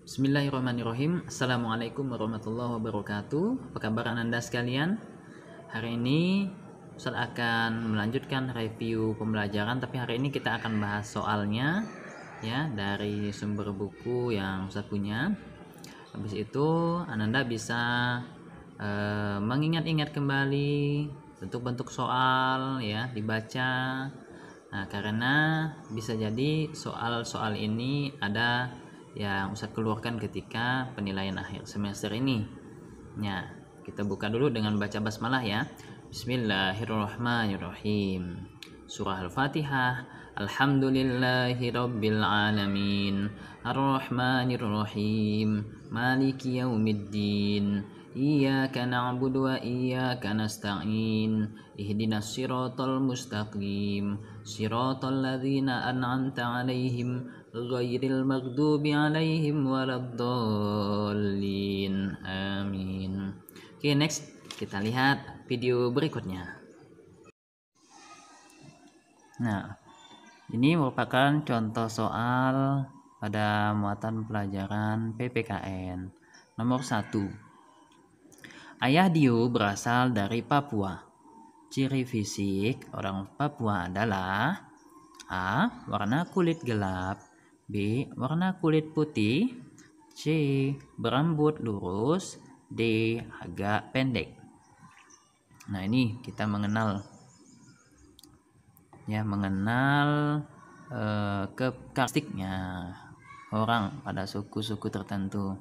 Bismillahirrahmanirrahim Assalamualaikum warahmatullahi wabarakatuh Apa kabar anda sekalian? Hari ini Ustaz akan melanjutkan review pembelajaran Tapi hari ini kita akan bahas soalnya Ya dari sumber buku yang Ustaz punya Habis itu Ananda bisa e, mengingat-ingat kembali bentuk-bentuk soal ya dibaca Nah, karena bisa jadi soal-soal ini ada yang Ustadz keluarkan ketika penilaian akhir semester ini. Ya, kita buka dulu dengan baca basmalah ya. Bismillahirrahmanirrahim. Surah Al-Fatihah. Alhamdulillahi Rabbil Alamin. Ar-Rahmanirrahim. Maliki Yawmiddin Iyaka na'budu wa iyaka nasta'in. Ihdinas siratal mustaqim. Siratal ladhina an'amta 'alaihim غير المغضوب عليهم ولا الضالين amin oke okay, next kita lihat video berikutnya nah ini merupakan contoh soal pada muatan pelajaran PPKN nomor 1 Ayah Dio berasal dari Papua Ciri fisik orang Papua adalah A. Warna kulit gelap B. Warna kulit putih C. Berambut lurus D. Agak pendek Nah ini kita mengenal ya mengenal eh, kekarakteristiknya orang pada suku-suku tertentu.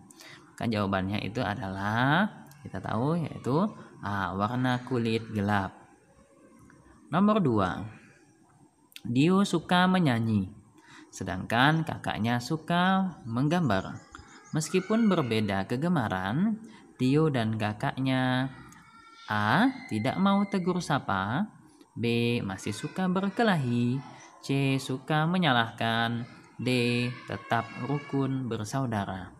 Kan jawabannya itu adalah kita tahu yaitu A. Warna kulit gelap Nomor 2 Dio suka menyanyi Sedangkan kakaknya suka menggambar. Meskipun berbeda kegemaran, Tio dan kakaknya A. Tidak mau tegur sapa B. Masih suka berkelahi C. Suka menyalahkan D. Tetap rukun bersaudara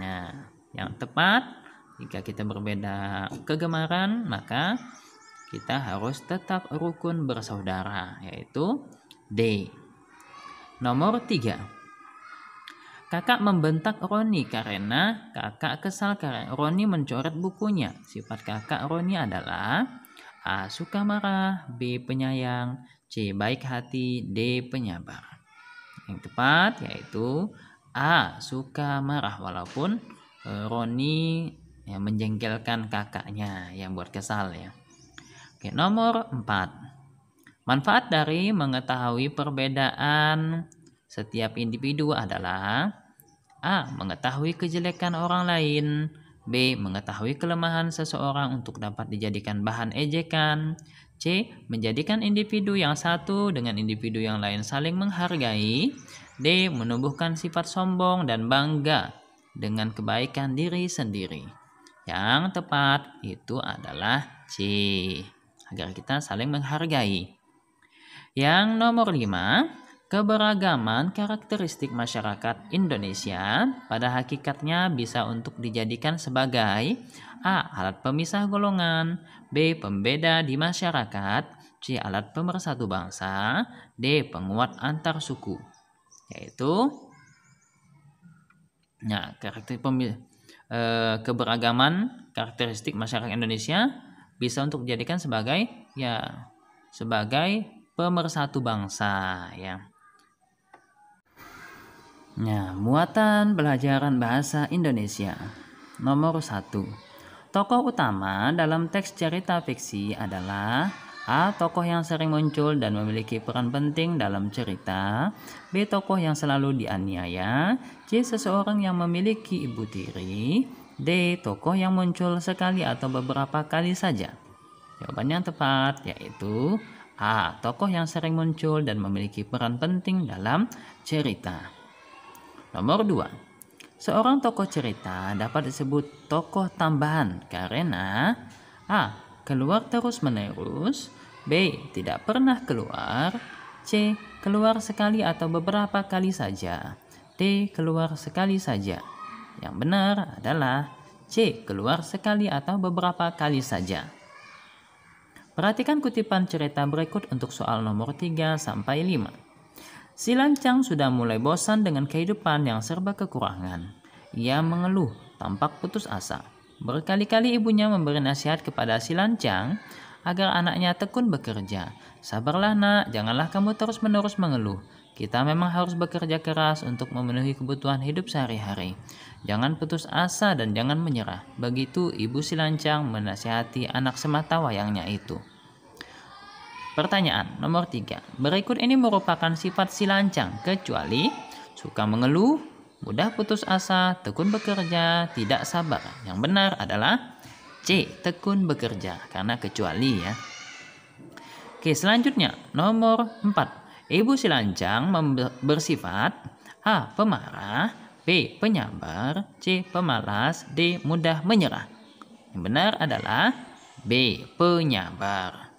Nah, yang tepat jika kita berbeda kegemaran maka kita harus tetap rukun bersaudara yaitu D. Nomor 3. Kakak membentak Roni karena kakak kesal karena Roni mencoret bukunya. Sifat kakak Roni adalah A. Suka marah B. Penyayang C. Baik hati D. Penyabar Yang tepat yaitu A. Suka marah walaupun e, Roni menjengkelkan kakaknya yang buat kesal ya. Oke, nomor 4. Manfaat dari mengetahui perbedaan setiap individu adalah A. Mengetahui kejelekan orang lain B. Mengetahui kelemahan seseorang untuk dapat dijadikan bahan ejekan C. Menjadikan individu yang satu dengan individu yang lain saling menghargai D. Menumbuhkan sifat sombong dan bangga dengan kebaikan diri sendiri Yang tepat itu adalah C. Agar kita saling menghargai yang nomor 5, keberagaman karakteristik masyarakat Indonesia pada hakikatnya bisa untuk dijadikan sebagai A. alat pemisah golongan, B. pembeda di masyarakat, C. alat pemersatu bangsa, D. penguat antar suku. Yaitu Nah, karakter eh, keberagaman karakteristik masyarakat Indonesia bisa untuk dijadikan sebagai ya sebagai pemersatu bangsa ya. Nah, muatan pelajaran bahasa Indonesia. Nomor 1. Tokoh utama dalam teks cerita fiksi adalah A. Tokoh yang sering muncul dan memiliki peran penting dalam cerita B. Tokoh yang selalu dianiaya C. Seseorang yang memiliki ibu tiri D. Tokoh yang muncul sekali atau beberapa kali saja Jawaban yang tepat yaitu A. Tokoh yang sering muncul dan memiliki peran penting dalam cerita. Nomor 2. Seorang tokoh cerita dapat disebut tokoh tambahan karena A. Keluar terus-menerus B. Tidak pernah keluar C. Keluar sekali atau beberapa kali saja D. Keluar sekali saja Yang benar adalah C. Keluar sekali atau beberapa kali saja Perhatikan kutipan cerita berikut untuk soal nomor 3 sampai 5. Si lancang sudah mulai bosan dengan kehidupan yang serba kekurangan. Ia mengeluh, tampak putus asa. Berkali-kali ibunya memberi nasihat kepada si lancang agar anaknya tekun bekerja. Sabarlah nak, janganlah kamu terus-menerus mengeluh. Kita memang harus bekerja keras untuk memenuhi kebutuhan hidup sehari-hari. Jangan putus asa dan jangan menyerah. Begitu Ibu Silancang menasihati anak semata wayangnya itu. Pertanyaan nomor 3. Berikut ini merupakan sifat Silancang kecuali suka mengeluh, mudah putus asa, tekun bekerja, tidak sabar. Yang benar adalah C. Tekun bekerja karena kecuali ya. Oke, selanjutnya nomor 4. Ibu silancang bersifat A. Pemarah B. Penyabar C. Pemalas D. Mudah menyerah Yang benar adalah B. Penyabar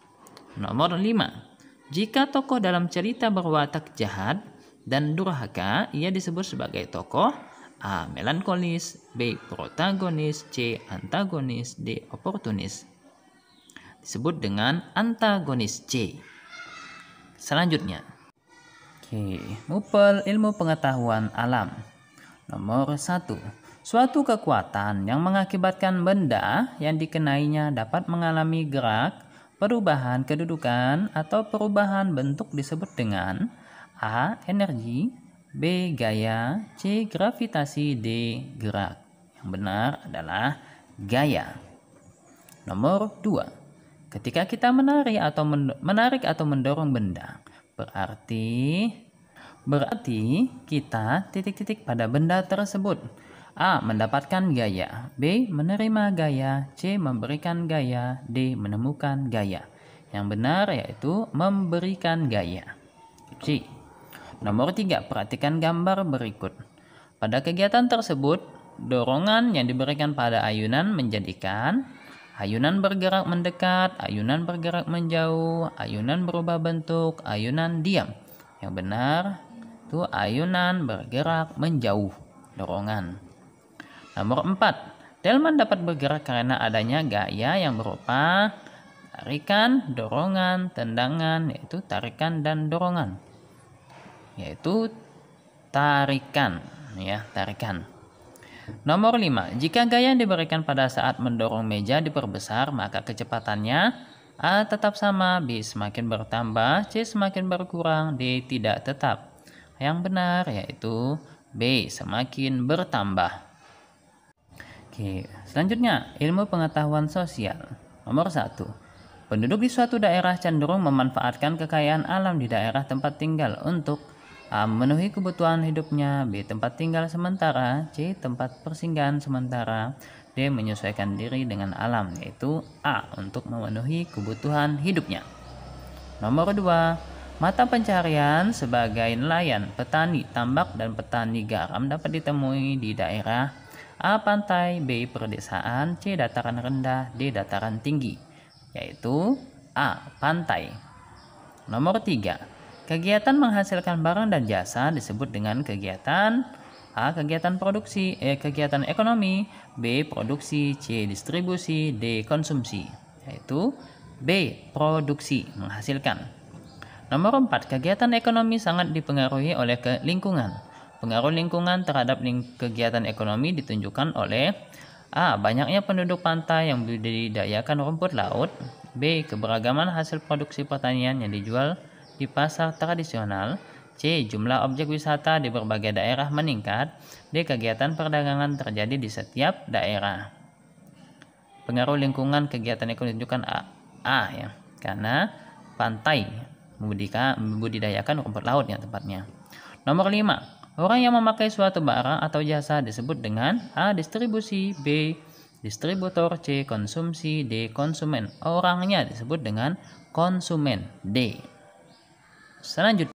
Nomor 5 Jika tokoh dalam cerita berwatak jahat dan durhaka ia disebut sebagai tokoh A. Melankolis B. Protagonis C. Antagonis D. Oportunis Disebut dengan antagonis C Selanjutnya Oke, mupel ilmu pengetahuan alam. Nomor satu, suatu kekuatan yang mengakibatkan benda yang dikenainya dapat mengalami gerak, perubahan kedudukan, atau perubahan bentuk disebut dengan A. Energi B. Gaya C. Gravitasi D. Gerak Yang benar adalah gaya Nomor dua, Ketika kita menarik atau menarik atau mendorong benda Berarti berarti kita titik-titik pada benda tersebut. A. Mendapatkan gaya B. Menerima gaya C. Memberikan gaya D. Menemukan gaya Yang benar yaitu memberikan gaya C. Nomor 3. Perhatikan gambar berikut. Pada kegiatan tersebut, dorongan yang diberikan pada ayunan menjadikan Ayunan bergerak mendekat, ayunan bergerak menjauh, ayunan berubah bentuk, ayunan diam. Yang benar itu ayunan bergerak menjauh, dorongan. Nomor 4. Delman dapat bergerak karena adanya gaya yang berupa tarikan, dorongan, tendangan, yaitu tarikan dan dorongan. Yaitu tarikan, ya, tarikan. Nomor 5. Jika gaya yang diberikan pada saat mendorong meja diperbesar, maka kecepatannya A tetap sama, B semakin bertambah, C semakin berkurang, D tidak tetap. Yang benar yaitu B semakin bertambah. Oke, selanjutnya ilmu pengetahuan sosial. Nomor 1. Penduduk di suatu daerah cenderung memanfaatkan kekayaan alam di daerah tempat tinggal untuk A. Ah, memenuhi kebutuhan hidupnya B. Tempat tinggal sementara C. Tempat persinggahan sementara D. Menyesuaikan diri dengan alam yaitu A. Untuk memenuhi kebutuhan hidupnya Nomor 2 Mata pencarian sebagai nelayan, petani tambak, dan petani garam dapat ditemui di daerah A. Pantai, B. Perdesaan, C. Dataran rendah, D. Dataran tinggi, yaitu A. Pantai. Nomor 3. Kegiatan menghasilkan barang dan jasa disebut dengan kegiatan A. Kegiatan produksi, E. Kegiatan ekonomi, B. Produksi, C. Distribusi, D. Konsumsi, yaitu B. Produksi, menghasilkan. Nomor 4. Kegiatan ekonomi sangat dipengaruhi oleh ke lingkungan. Pengaruh lingkungan terhadap ling kegiatan ekonomi ditunjukkan oleh A. Banyaknya penduduk pantai yang didayakan rumput laut B. Keberagaman hasil produksi pertanian yang dijual di pasar tradisional, C. Jumlah objek wisata di berbagai daerah meningkat. D. Kegiatan perdagangan terjadi di setiap daerah. Pengaruh lingkungan kegiatan ekonomi ditunjukkan A, A ya. Karena pantai membudika, membudidayakan rumput laut yang tempatnya. Nomor 5. Orang yang memakai suatu barang atau jasa disebut dengan A. Distribusi B. Distributor C. Konsumsi D. Konsumen Orangnya disebut dengan konsumen D. Selanjutnya